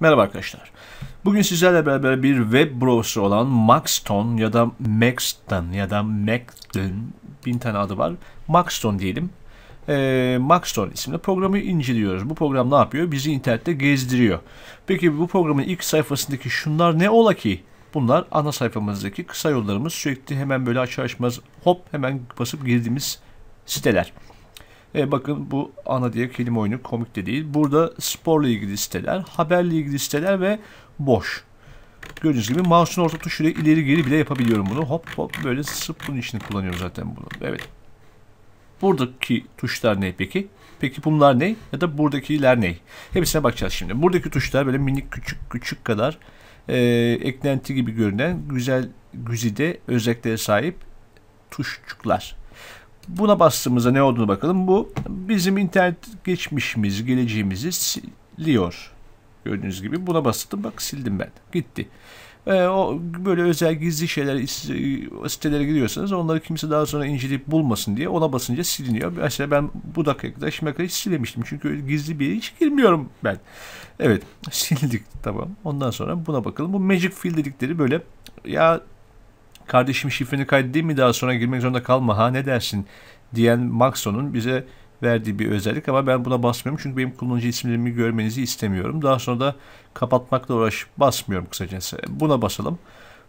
Merhaba arkadaşlar. Bugün sizlerle beraber bir web browser olan Maxton ya da Maxton ya da Macton bin tane adı var. Maxton diyelim. E, Maxton isimli programı inceliyoruz. Bu program ne yapıyor? Bizi internette gezdiriyor. Peki bu programın ilk sayfasındaki şunlar ne ola ki? Bunlar ana sayfamızdaki kısa yollarımız. Sürekli hemen böyle açar açmaz hop hemen basıp girdiğimiz siteler. E, bakın bu ana diye kelime oyunu komik de değil. Burada sporla ilgili siteler, haberle ilgili siteler ve boş. Gördüğünüz gibi mouse'un orta tuşuyla ileri geri bile yapabiliyorum bunu. Hop hop böyle sırf bunun için kullanıyorum zaten bunu. Evet. Buradaki tuşlar ne peki? Peki bunlar ne? Ya da buradakiler ne? Hepsine bakacağız şimdi. Buradaki tuşlar böyle minik küçük küçük kadar e, eklenti gibi görünen güzel güzide özelliklere sahip tuşçuklar. Buna bastığımızda ne olduğunu bakalım. Bu bizim internet geçmişimiz, geleceğimizi siliyor. Gördüğünüz gibi buna bastım. Bak sildim ben. Gitti. E, o böyle özel gizli şeyler e, sitelere gidiyorsanız, onları kimse daha sonra inceleyip bulmasın diye ona basınca siliniyor. Mesela ben bu dakikaya kadar şimdi kadar hiç silemiştim. Çünkü gizli bir yere hiç girmiyorum ben. Evet sildik tamam. Ondan sonra buna bakalım. Bu Magic Field dedikleri böyle ya kardeşim şifreni kaydedeyim mi daha sonra girmek zorunda kalma ha ne dersin diyen Maxon'un bize verdiği bir özellik ama ben buna basmıyorum çünkü benim kullanıcı isimlerimi görmenizi istemiyorum. Daha sonra da kapatmakla uğraş basmıyorum kısacası. Buna basalım.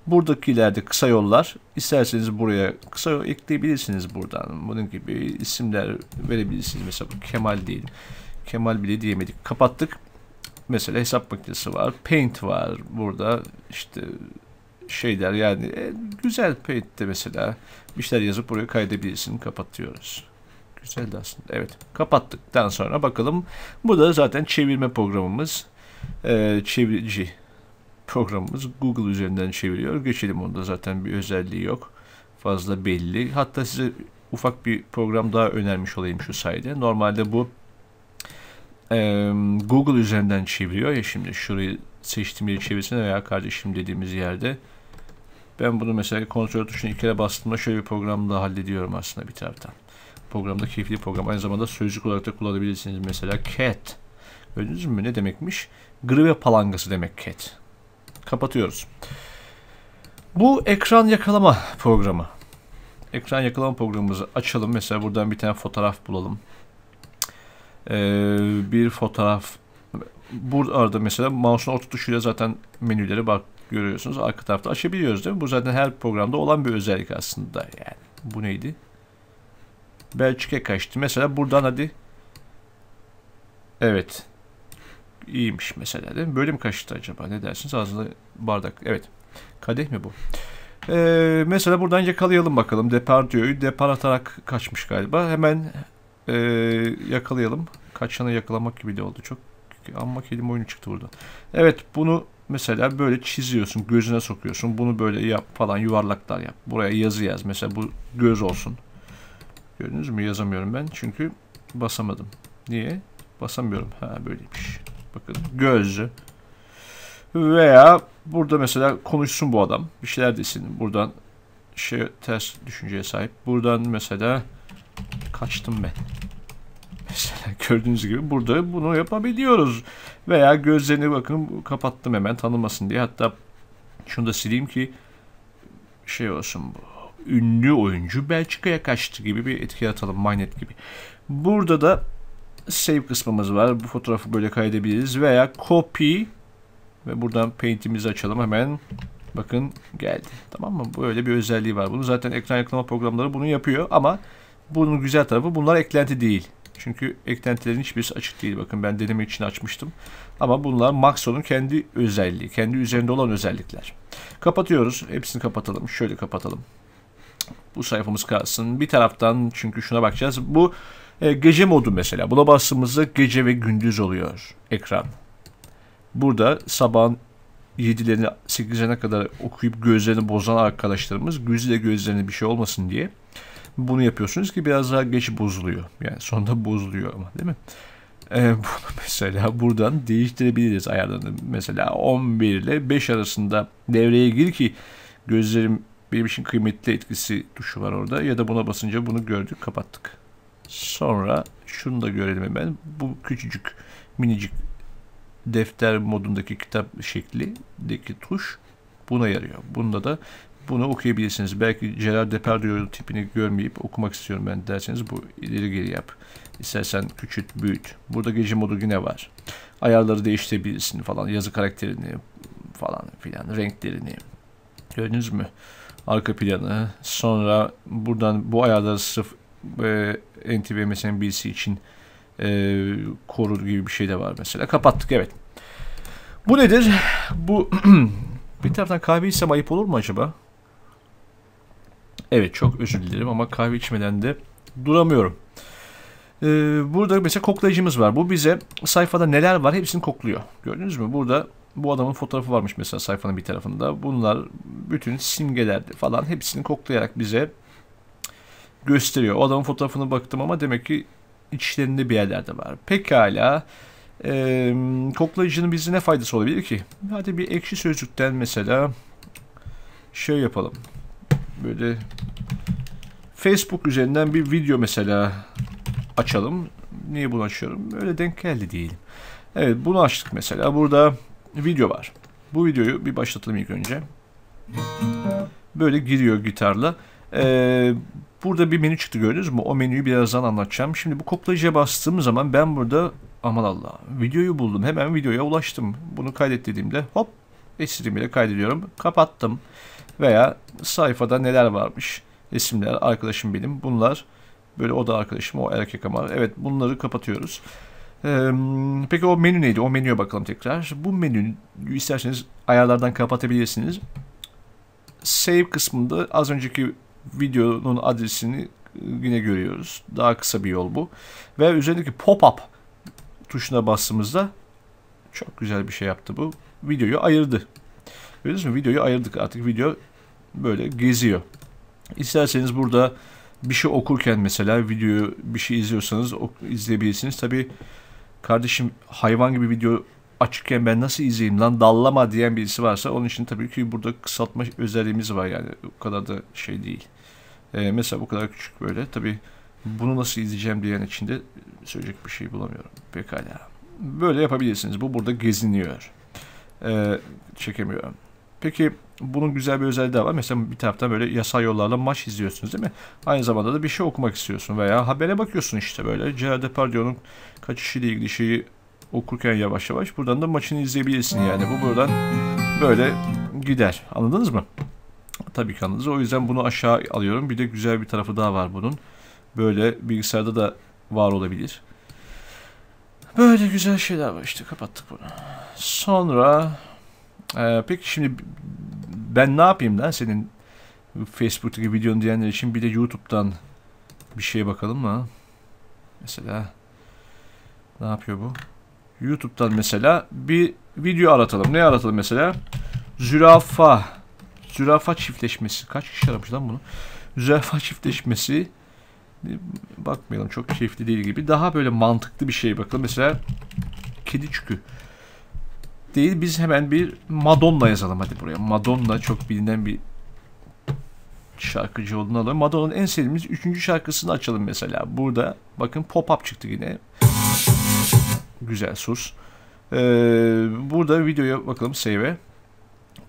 buradaki ileride kısa yollar. isterseniz buraya kısa yol ekleyebilirsiniz buradan. Bunun gibi isimler verebilirsiniz. Mesela Kemal diyelim. Kemal bile diyemedik. Kapattık. Mesela hesap makinesi var. Paint var. Burada işte şeyler yani e, güzel paint'te mesela bir şeyler yazıp buraya kaydedebilirsin. Kapatıyoruz. güzel aslında. Evet. Kapattıktan sonra bakalım. Bu da zaten çevirme programımız. E, çevirici programımız Google üzerinden çeviriyor. Geçelim onda zaten bir özelliği yok. Fazla belli. Hatta size ufak bir program daha önermiş olayım şu sayede. Normalde bu e, Google üzerinden çeviriyor ya şimdi şurayı seçtiğim yeri çevirsene veya kardeşim dediğimiz yerde ben bunu mesela kontrol tuşuna iki kere bastığımda şöyle bir programla hallediyorum aslında bir taraftan. Programda keyifli program. Aynı zamanda sözcük olarak da kullanabilirsiniz. Mesela cat. Gördünüz mü ne demekmiş? Grive palangası demek cat. Kapatıyoruz. Bu ekran yakalama programı. Ekran yakalama programımızı açalım. Mesela buradan bir tane fotoğraf bulalım. Ee, bir fotoğraf. Burada mesela mouse'un orta tuşuyla zaten menülere bak görüyorsunuz. Arka tarafta açabiliyoruz değil mi? Bu zaten her programda olan bir özellik aslında. Yani bu neydi? Belçika kaçtı. Mesela buradan hadi. Evet. İyiymiş mesela değil mi? Böyle mi kaçtı acaba? Ne dersiniz? Ağzında bardak. Evet. Kadeh mi bu? Ee, mesela buradan yakalayalım bakalım. Depardieu'yu depar atarak kaçmış galiba. Hemen e, yakalayalım. Kaçanı yakalamak gibi de oldu. Çok amma kelime oyunu çıktı burada. Evet bunu Mesela böyle çiziyorsun, gözüne sokuyorsun. Bunu böyle yap falan yuvarlaklar yap. Buraya yazı yaz. Mesela bu göz olsun. Gördünüz mü? Yazamıyorum ben. Çünkü basamadım. Niye? Basamıyorum. Ha böyleymiş. Bakın gözü. Veya burada mesela konuşsun bu adam. Bir şeyler desin. Buradan şey ters düşünceye sahip. Buradan mesela kaçtım ben. gördüğünüz gibi burada bunu yapabiliyoruz. Veya gözlerini bakın kapattım hemen tanımasın diye. Hatta şunu da sileyim ki şey olsun bu. Ünlü oyuncu Belçika'ya kaçtı gibi bir etki atalım. Magnet gibi. Burada da save kısmımız var. Bu fotoğrafı böyle kaydedebiliriz. Veya copy ve buradan paint'imizi açalım hemen. Bakın geldi. Tamam mı? Böyle bir özelliği var. Bunu zaten ekran yakalama programları bunu yapıyor ama bunun güzel tarafı bunlar eklenti değil. Çünkü eklentilerin hiçbirisi açık değil. Bakın ben deneme için açmıştım. Ama bunlar Maxon'un kendi özelliği. Kendi üzerinde olan özellikler. Kapatıyoruz. Hepsini kapatalım. Şöyle kapatalım. Bu sayfamız kalsın. Bir taraftan çünkü şuna bakacağız. Bu e, gece modu mesela. Buna bastığımızda gece ve gündüz oluyor ekran. Burada sabahın 7'lerini 8'lerine kadar okuyup gözlerini bozan arkadaşlarımız gözüyle gözlerine bir şey olmasın diye bunu yapıyorsunuz ki biraz daha geç bozuluyor. Yani sonunda bozuluyor ama değil mi? Ee, bunu mesela buradan değiştirebiliriz ayarlarını. Mesela 11 ile 5 arasında devreye gir ki gözlerim benim için kıymetli etkisi tuşu var orada. Ya da buna basınca bunu gördük kapattık. Sonra şunu da görelim hemen. Bu küçücük minicik defter modundaki kitap şeklindeki tuş buna yarıyor. Bunda da bunu okuyabilirsiniz. Belki Gerard Depardieu'nun tipini görmeyip okumak istiyorum ben derseniz bu ileri geri yap. İstersen küçült, büyüt. Burada gece modu güne var. Ayarları değiştirebilirsin falan. Yazı karakterini falan filan. Renklerini. Gördünüz mü? Arka planı. Sonra buradan bu ayarları sırf e, NTV MSNBC için e, korur gibi bir şey de var mesela. Kapattık evet. Bu nedir? Bu bir taraftan kahve içsem ayıp olur mu acaba? Evet çok özür dilerim ama kahve içmeden de duramıyorum. Ee, burada mesela koklayıcımız var. Bu bize sayfada neler var hepsini kokluyor. Gördünüz mü? Burada bu adamın fotoğrafı varmış mesela sayfanın bir tarafında. Bunlar bütün simgelerdi falan hepsini koklayarak bize gösteriyor. O adamın fotoğrafına baktım ama demek ki içlerinde bir yerlerde var. Pekala. Ee, koklayıcının bize ne faydası olabilir ki? Hadi bir ekşi sözlükten mesela şey yapalım böyle Facebook üzerinden bir video mesela açalım. Niye bunu açıyorum? Böyle denk geldi diyelim. Evet bunu açtık mesela. Burada video var. Bu videoyu bir başlatalım ilk önce. Böyle giriyor gitarla. Ee, burada bir menü çıktı gördünüz mü? O menüyü birazdan anlatacağım. Şimdi bu koplayıcıya bastığım zaman ben burada aman Allah videoyu buldum. Hemen videoya ulaştım. Bunu kaydet dediğimde hop eşsizliğimi de kaydediyorum. Kapattım. Veya sayfada neler varmış. Resimler, arkadaşım benim. Bunlar böyle o da arkadaşım, o erkek ama. Evet bunları kapatıyoruz. Ee, peki o menü neydi? O menüye bakalım tekrar. Bu menüyü isterseniz ayarlardan kapatabilirsiniz. Save kısmında az önceki videonun adresini ıı, yine görüyoruz. Daha kısa bir yol bu. Ve üzerindeki pop-up tuşuna bastığımızda çok güzel bir şey yaptı bu. Videoyu ayırdı. Gördünüz mü? Videoyu ayırdık. Artık video böyle geziyor. İsterseniz burada bir şey okurken mesela videoyu bir şey izliyorsanız izleyebilirsiniz. Tabi kardeşim hayvan gibi video açıkken ben nasıl izleyeyim lan dallama diyen birisi varsa onun için tabii ki burada kısaltma özelliğimiz var yani o kadar da şey değil. Ee, mesela bu kadar küçük böyle tabii bunu nasıl izleyeceğim diyen içinde söyleyecek bir şey bulamıyorum. Pekala. Böyle yapabilirsiniz. Bu burada geziniyor. Ee, çekemiyorum. Peki bunun güzel bir özelliği de var. Mesela bir taraftan böyle yasal yollarla maç izliyorsunuz değil mi? Aynı zamanda da bir şey okumak istiyorsun veya habere bakıyorsun işte böyle. Gerard Depardieu'nun kaçışıyla ilgili şeyi okurken yavaş yavaş buradan da maçını izleyebilirsin yani. Bu buradan böyle gider. Anladınız mı? Tabii ki anladınız. O yüzden bunu aşağı alıyorum. Bir de güzel bir tarafı daha var bunun. Böyle bilgisayarda da var olabilir. Böyle güzel şeyler var işte. Kapattık bunu. Sonra ee, peki şimdi ben ne yapayım lan senin Facebook'taki videonu diyenler için bir de YouTube'dan bir şeye bakalım mı? Mesela ne yapıyor bu? YouTube'dan mesela bir video aratalım. Ne aratalım mesela? Zürafa. Zürafa çiftleşmesi. Kaç kişi aramış lan bunu? Zürafa çiftleşmesi. Bakmayalım çok keyifli değil gibi. Daha böyle mantıklı bir şey bakalım. Mesela kedi çükü değil. Biz hemen bir Madonna yazalım hadi buraya. Madonna çok bilinen bir şarkıcı olduğunu alalım. Madonna'nın en sevdiğimiz üçüncü şarkısını açalım mesela. Burada bakın pop-up çıktı yine. Güzel sus. Ee, burada videoya bakalım save'e.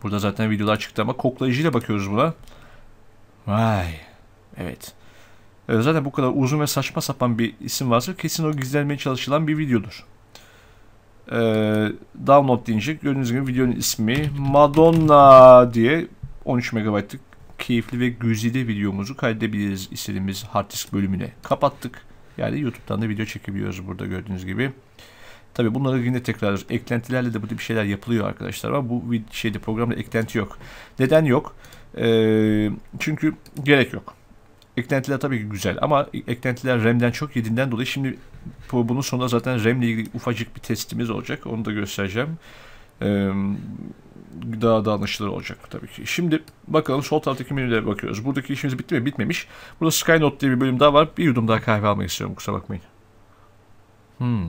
Burada zaten videolar çıktı ama koklayıcıyla bakıyoruz buna. Vay. Evet. Ee, zaten bu kadar uzun ve saçma sapan bir isim varsa kesin o gizlenmeye çalışılan bir videodur e, download deyince gördüğünüz gibi videonun ismi Madonna diye 13 megabaytlık keyifli ve güzide videomuzu kaydedebiliriz istediğimiz hard disk bölümüne kapattık. Yani YouTube'dan da video çekebiliyoruz burada gördüğünüz gibi. Tabi bunları yine tekrar eklentilerle de bu tip şeyler yapılıyor arkadaşlar ama bu şeyde programda eklenti yok. Neden yok? Ee, çünkü gerek yok. Eklentiler tabii ki güzel ama e-, eklentiler RAM'den çok yediğinden dolayı şimdi bu, bunun sonunda zaten RAM'le ilgili ufacık bir testimiz olacak. Onu da göstereceğim. Ee, daha da anlaşılır olacak tabii ki. Şimdi bakalım sol taraftaki menülere bakıyoruz. Buradaki işimiz bitti mi? Bitmemiş. Burada Skynote diye bir bölüm daha var. Bir yudum daha kahve almak istiyorum. Kusura bakmayın. Hmm.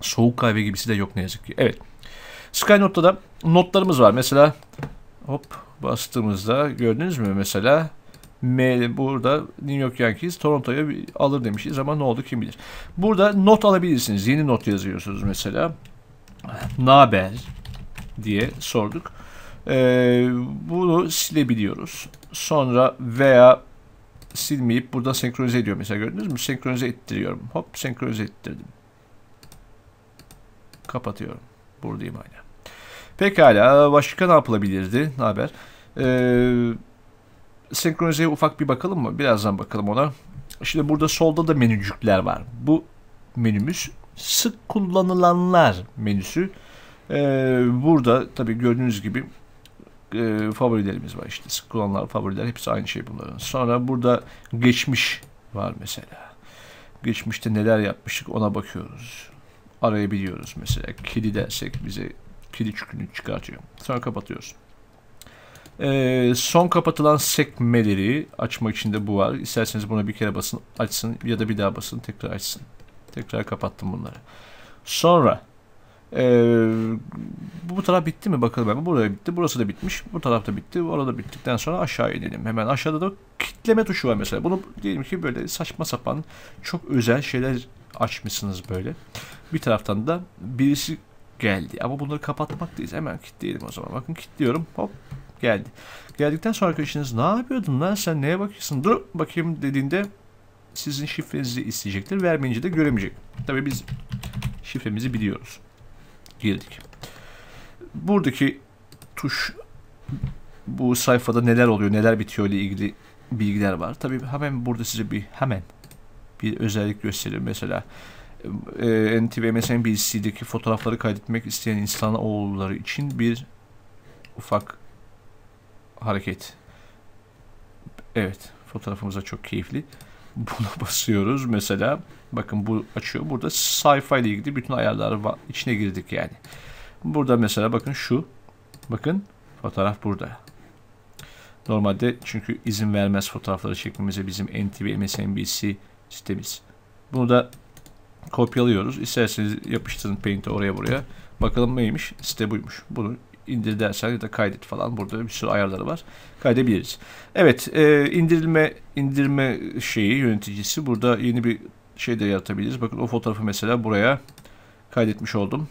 Soğuk kahve gibisi de yok ne yazık ki. Evet. Skynote'da da notlarımız var. Mesela hop bastığımızda gördünüz mü mesela M burada New York Yankees Toronto'ya alır demişiz ama ne oldu kim bilir. Burada not alabilirsiniz. Yeni not yazıyorsunuz mesela. Naber diye sorduk. Ee, bunu silebiliyoruz. Sonra veya silmeyip burada senkronize ediyor mesela gördünüz mü? Senkronize ettiriyorum. Hop senkronize ettirdim. Kapatıyorum. Buradayım hala. Pekala başka ne yapılabilirdi? Ne haber? Eee Senkronizeye ufak bir bakalım mı? Birazdan bakalım ona. Şimdi burada solda da menücükler var. Bu menümüz sık kullanılanlar menüsü. Ee, burada tabii gördüğünüz gibi e, favorilerimiz var işte. Sık kullanılan favoriler hepsi aynı şey bunların. Sonra burada geçmiş var mesela. Geçmişte neler yapmıştık ona bakıyoruz. Arayabiliyoruz mesela. Kedi dersek bize kedi çükünü çıkartıyor. Sonra kapatıyoruz. E, son kapatılan sekmeleri açmak için de bu var. İsterseniz buna bir kere basın açsın ya da bir daha basın tekrar açsın. Tekrar kapattım bunları. Sonra ee, bu taraf bitti mi bakalım hemen. Burada bitti. Burası da bitmiş. Bu taraf da bitti. Orada bittikten sonra aşağı inelim. Hemen aşağıda da kitleme tuşu var mesela. Bunu diyelim ki böyle saçma sapan çok özel şeyler açmışsınız böyle. Bir taraftan da birisi geldi. Ama bunları kapatmak kapatmaktayız. Hemen kitleyelim o zaman. Bakın kitliyorum. Hop geldi. Geldikten sonra arkadaşınız ne yapıyordun lan sen neye bakıyorsun dur bakayım dediğinde sizin şifrenizi isteyecektir. Vermeyince de göremeyecek. Tabii biz şifremizi biliyoruz. Girdik. Buradaki tuş bu sayfada neler oluyor, neler bitiyor ile ilgili bilgiler var. Tabii hemen burada size bir hemen bir özellik gösterir. Mesela e, e NTV MSNBC'deki fotoğrafları kaydetmek isteyen insan oğulları için bir ufak hareket. Evet fotoğrafımıza çok keyifli. Buna basıyoruz mesela. Bakın bu açıyor. Burada sayfa ile ilgili bütün ayarlar var. içine girdik yani. Burada mesela bakın şu. Bakın fotoğraf burada. Normalde çünkü izin vermez fotoğrafları çekmemize bizim NTV, MSNBC sitemiz. Bunu da kopyalıyoruz. İsterseniz yapıştırın Paint'i oraya buraya. Bakalım neymiş? Site buymuş. Bunu indir dersen şey ya da kaydet falan burada bir sürü ayarları var. Kaydedebiliriz. Evet e, indirilme indirme şeyi yöneticisi burada yeni bir şey de yaratabiliriz. Bakın o fotoğrafı mesela buraya kaydetmiş oldum.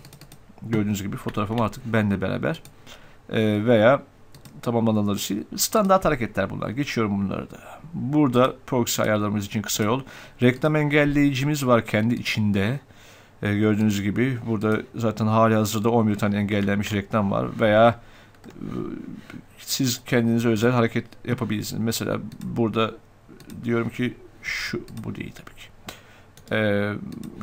Gördüğünüz gibi fotoğrafım artık benle beraber e, veya tamamlananlar için standart hareketler bunlar. Geçiyorum bunları da. Burada proxy ayarlarımız için kısa yol. Reklam engelleyicimiz var kendi içinde. E, gördüğünüz gibi burada zaten hali hazırda 11 tane engellenmiş reklam var veya e, siz kendinize özel hareket yapabilirsiniz. Mesela burada diyorum ki şu bu değil tabii ki. E,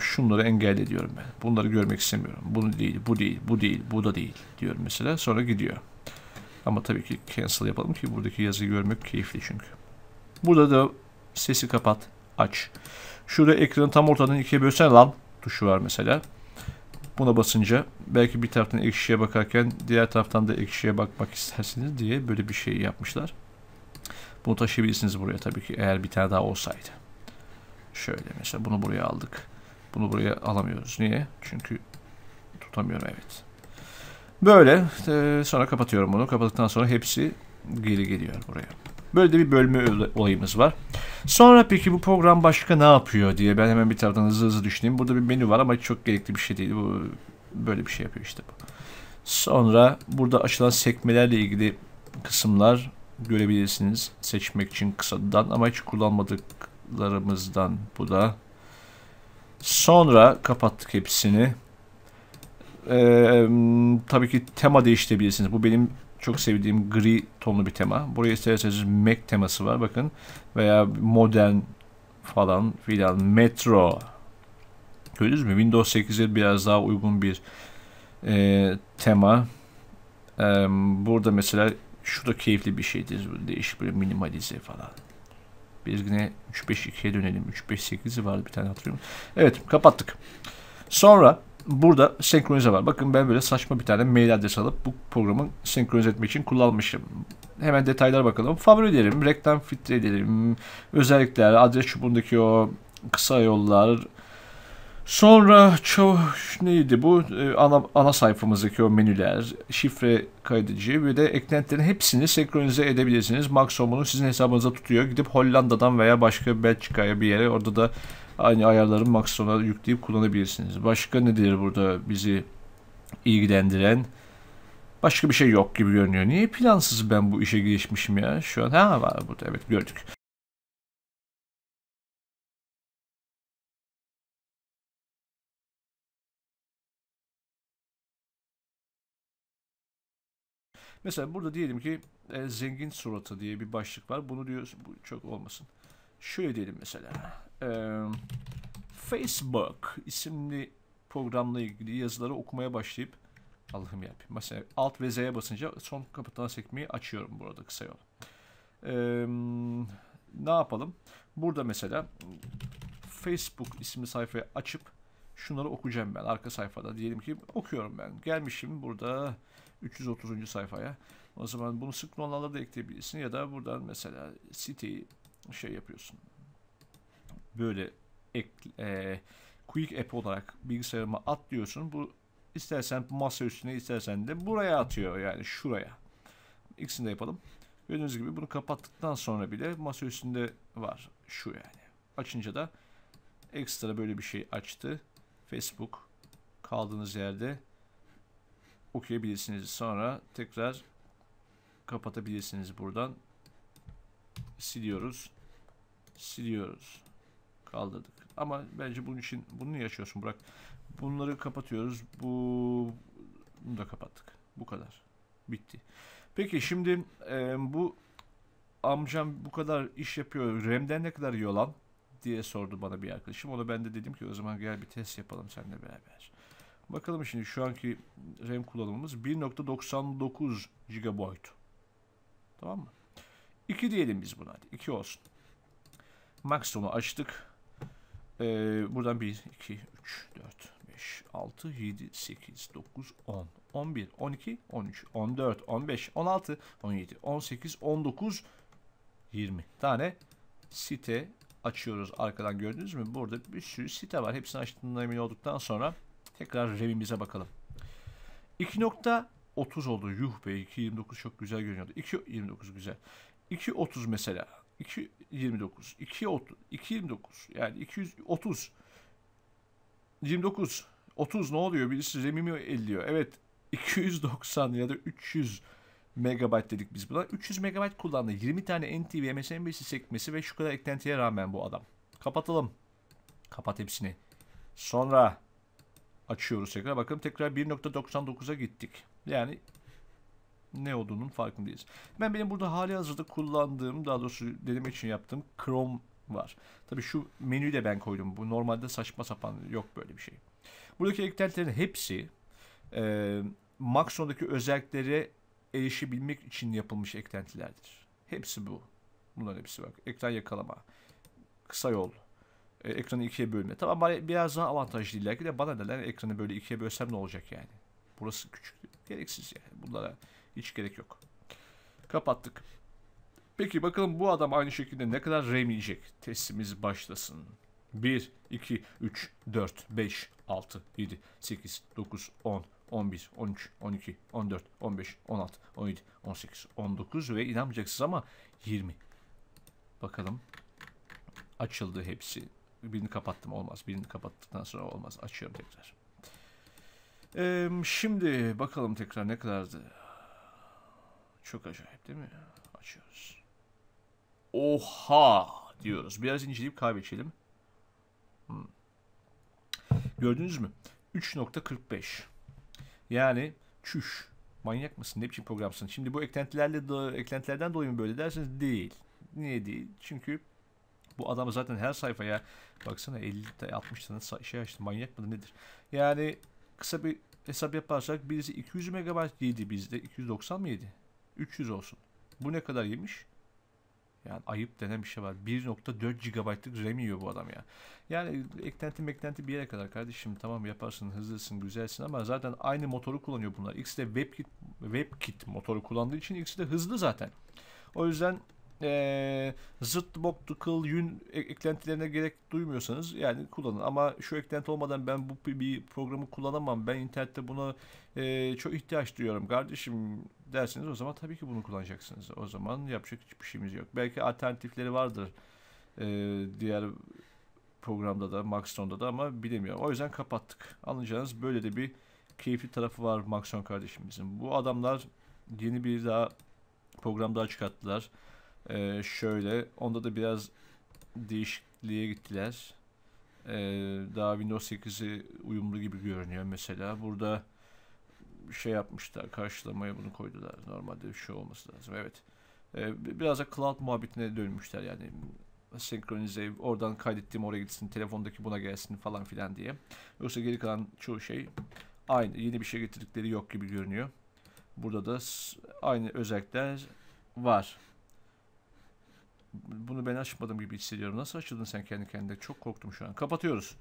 şunları engelle diyorum ben. Bunları görmek istemiyorum. Bunu değil, bu değil, bu değil, bu da değil diyorum mesela. Sonra gidiyor. Ama tabii ki cancel yapalım ki buradaki yazıyı görmek keyifli çünkü. Burada da sesi kapat, aç. Şurada ekranı tam ortadan ikiye bölsene lan tuşu var mesela. Buna basınca belki bir taraftan ekşiye bakarken diğer taraftan da ekşiye bakmak istersiniz diye böyle bir şey yapmışlar. Bunu taşıyabilirsiniz buraya tabii ki eğer bir tane daha olsaydı. Şöyle mesela bunu buraya aldık. Bunu buraya alamıyoruz. Niye? Çünkü tutamıyorum evet. Böyle. Ee, sonra kapatıyorum bunu. Kapattıktan sonra hepsi geri geliyor buraya. Böyle de bir bölme olayımız var. Sonra peki bu program başka ne yapıyor diye ben hemen bir taraftan hızlı hızlı düşüneyim. Burada bir menü var ama çok gerekli bir şey değil. Bu böyle bir şey yapıyor işte bu. Sonra burada açılan sekmelerle ilgili kısımlar görebilirsiniz. Seçmek için kısadan ama hiç kullanmadıklarımızdan bu da. Sonra kapattık hepsini. Ee, tabii ki tema değiştirebilirsiniz. Bu benim çok sevdiğim gri tonlu bir tema. Buraya isterseniz Mac teması var bakın. Veya modern falan filan. Metro. Gördünüz mü? Windows 8'e biraz daha uygun bir e, tema. E, burada mesela şu da keyifli bir şeydir. Değişik bir minimalize falan. Biz yine 3 dönelim. 358'i 5 vardı bir tane hatırlıyorum. Evet kapattık. Sonra burada senkronize var. Bakın ben böyle saçma bir tane mail adresi alıp bu programı senkronize etmek için kullanmışım. Hemen detaylara bakalım. Favorilerim, reklam filtrelerim, özellikler, adres çubuğundaki o kısa yollar. Sonra çok neydi bu ee, ana, ana sayfamızdaki o menüler, şifre kaydedici ve de eklentilerin hepsini senkronize edebilirsiniz. Maksimumunu sizin hesabınıza tutuyor. Gidip Hollanda'dan veya başka Belçika'ya bir yere orada da aynı ayarların maksimuma yükleyip kullanabilirsiniz. Başka nedir burada bizi ilgilendiren? Başka bir şey yok gibi görünüyor. Niye plansız ben bu işe girişmişim ya? Şu an ha var burada evet gördük. Mesela burada diyelim ki e, zengin suratı diye bir başlık var. Bunu diyorsun, bu çok olmasın şöyle diyelim mesela. Ee, Facebook isimli programla ilgili yazıları okumaya başlayıp Allah'ım yap. Mesela Alt ve Z'ye basınca son kapatılan sekmeyi açıyorum burada kısa yol. Ee, ne yapalım? Burada mesela Facebook isimli sayfayı açıp şunları okuyacağım ben arka sayfada. Diyelim ki okuyorum ben. Gelmişim burada 330. sayfaya. O zaman bunu sık scroll'larla da ekleyebilirsin ya da buradan mesela siteyi şey yapıyorsun. Böyle ek, e, Quick App olarak bilgisayarıma at diyorsun. Bu istersen masa üstüne istersen de buraya atıyor yani şuraya. İkisini de yapalım. Gördüğünüz gibi bunu kapattıktan sonra bile masa üstünde var şu yani. Açınca da ekstra böyle bir şey açtı. Facebook kaldığınız yerde okuyabilirsiniz. Sonra tekrar kapatabilirsiniz buradan. Siliyoruz siliyoruz. Kaldırdık. Ama bence bunun için bunu yaşıyorsun Burak. Bunları kapatıyoruz. Bu bunu da kapattık. Bu kadar. Bitti. Peki şimdi e, bu amcam bu kadar iş yapıyor. RAM'den ne kadar yiyor diye sordu bana bir arkadaşım. Ona ben de dedim ki o zaman gel bir test yapalım seninle beraber. Bakalım şimdi şu anki RAM kullanımımız 1.99 GB. Tamam mı? 2 diyelim biz buna hadi. 2 olsun. Maksimumu açtık. Ee, buradan 1, 2, 3, 4, 5, 6, 7, 8, 9, 10, 11, 12, 13, 14, 15, 16, 17, 18, 19, 20 tane site açıyoruz. Arkadan gördünüz mü? Burada bir sürü site var. Hepsini açtığından emin olduktan sonra tekrar RAM'imize bakalım. 2.30 oldu. Yuh be 2.29 çok güzel görünüyordu. 2.29 güzel. 2.30 mesela. 2.29, 230, 2.29 yani 230, 29, 30 ne oluyor? Birisi mi elliyor. Evet 290 ya da 300 megabayt dedik biz buna. 300 megabayt kullandı. 20 tane NTV, MSNBC sekmesi ve şu kadar eklentiye rağmen bu adam. Kapatalım. Kapat hepsini. Sonra açıyoruz tekrar. Bakın tekrar 1.99'a gittik. Yani ne olduğunun farkındayız. Ben benim burada hali hazırda kullandığım, daha doğrusu denemek için yaptığım Chrome var. Tabii şu menüyü de ben koydum. Bu normalde saçma sapan yok böyle bir şey. Buradaki eklentilerin hepsi e, Maxon'daki özelliklere erişebilmek için yapılmış eklentilerdir. Hepsi bu. Bunların hepsi bak. Ekran yakalama, kısa yol, e, ekranı ikiye bölme. Tamam biraz daha avantajlı ki de bana neler ekranı böyle ikiye bölsem ne olacak yani. Burası küçük. Gereksiz yani. Bunlara hiç gerek yok. Kapattık. Peki bakalım bu adam aynı şekilde ne kadar RAM yiyecek? Testimiz başlasın. 1, 2, 3, 4, 5, 6, 7, 8, 9, 10, 11, 13, 12, 14, 15, 16, 17, 18, 19 ve inanmayacaksınız ama 20. Bakalım. Açıldı hepsi. Birini kapattım olmaz. Birini kapattıktan sonra olmaz. Açıyorum tekrar. Ee, şimdi bakalım tekrar ne kadardı. Çok acayip değil mi? Açıyoruz. Oha diyoruz. Biraz inceleyip kahve Hmm. Gördünüz mü? 3.45. Yani çüş. Manyak mısın? Ne biçim programsın? Şimdi bu eklentilerle do eklentilerden dolayı mı böyle derseniz değil. Niye değil? Çünkü bu adam zaten her sayfaya baksana 50'de 60 tane şey açtı. Manyak mıdır nedir? Yani kısa bir hesap yaparsak birisi 200 MB yedi bizde. 290 mı yedi? 300 olsun. Bu ne kadar yemiş? Yani ayıp denen bir şey var. 1.4 GB'lık RAM yiyor bu adam ya. Yani eklenti meklenti bir yere kadar kardeşim tamam yaparsın hızlısın güzelsin ama zaten aynı motoru kullanıyor bunlar. X de WebKit, WebKit motoru kullandığı için X de hızlı zaten. O yüzden ee, zıt bok, kıl, yün e, eklentilerine gerek duymuyorsanız yani kullanın. Ama şu eklenti olmadan ben bu bir programı kullanamam. Ben internette buna e, çok ihtiyaç duyuyorum kardeşim dersiniz o zaman tabii ki bunu kullanacaksınız. O zaman yapacak hiçbir şeyimiz yok. Belki alternatifleri vardır e, diğer programda da Maxon'da da ama bilemiyorum. O yüzden kapattık. Anlayacağınız böyle de bir keyifli tarafı var Maxon kardeşimizin. Bu adamlar yeni bir daha program daha çıkarttılar. Ee, şöyle onda da biraz değişikliğe gittiler. Ee, daha Windows 8'i uyumlu gibi görünüyor mesela. Burada şey yapmışlar. Karşılamaya bunu koydular. Normalde şu şey olması lazım. Evet. Ee, biraz da cloud muhabbetine dönmüşler yani senkronize oradan kaydettiğim oraya gitsin telefondaki buna gelsin falan filan diye. Yoksa geri kalan çoğu şey aynı yeni bir şey getirdikleri yok gibi görünüyor. Burada da aynı özellikler var. Bunu ben açmadım gibi hissediyorum. Nasıl açıldın sen kendi kendine? Çok korktum şu an. Kapatıyoruz.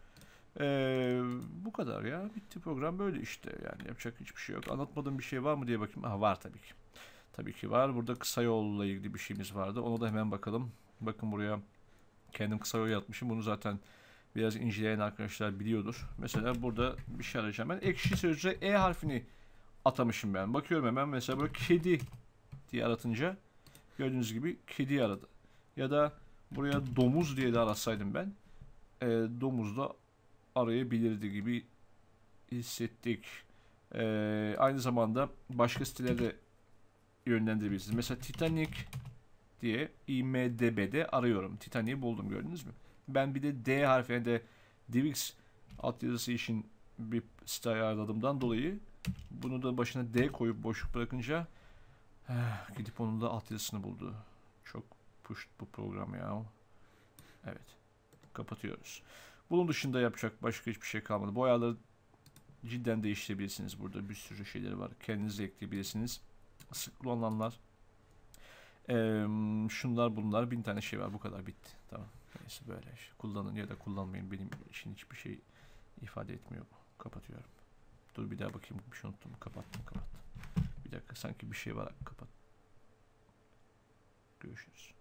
Ee, bu kadar ya. Bitti program böyle işte. Yani yapacak hiçbir şey yok. Anlatmadığım bir şey var mı diye bakayım. Ha var tabii ki. Tabii ki var. Burada kısa yolla ilgili bir şeyimiz vardı. Ona da hemen bakalım. Bakın buraya kendim kısa yol yapmışım. Bunu zaten biraz inceleyen arkadaşlar biliyordur. Mesela burada bir şey arayacağım. Ben ekşi sözcüğe E harfini atamışım ben. Bakıyorum hemen mesela böyle kedi diye aratınca gördüğünüz gibi kedi aradı. Ya da buraya domuz diye de arasaydım ben. E, domuz da arayabilirdi gibi hissettik. Ee, aynı zamanda başka sitelere de yönlendirebilirsiniz. Mesela Titanic diye IMDB'de arıyorum. Titanic'i buldum gördünüz mü? Ben bir de D harfine de Divx altyazısı için bir site ayarladığımdan dolayı bunu da başına D koyup boşluk bırakınca eh, gidip onun da altyazısını buldu. Çok push bu program ya. Evet. Kapatıyoruz. Bunun dışında yapacak başka hiçbir şey kalmadı. Boyaları cidden değiştirebilirsiniz. Burada bir sürü şeyleri var. Kendinize ekleyebilirsiniz. Sıklı olanlar. Ee, şunlar bunlar. Bin tane şey var. Bu kadar bitti. Tamam. Neyse böyle. Kullanın ya da kullanmayın. Benim için hiçbir şey ifade etmiyor bu. Kapatıyorum. Dur bir daha bakayım. Bir şey unuttum. Kapattım kapattım. Bir dakika sanki bir şey var. Kapat. Görüşürüz.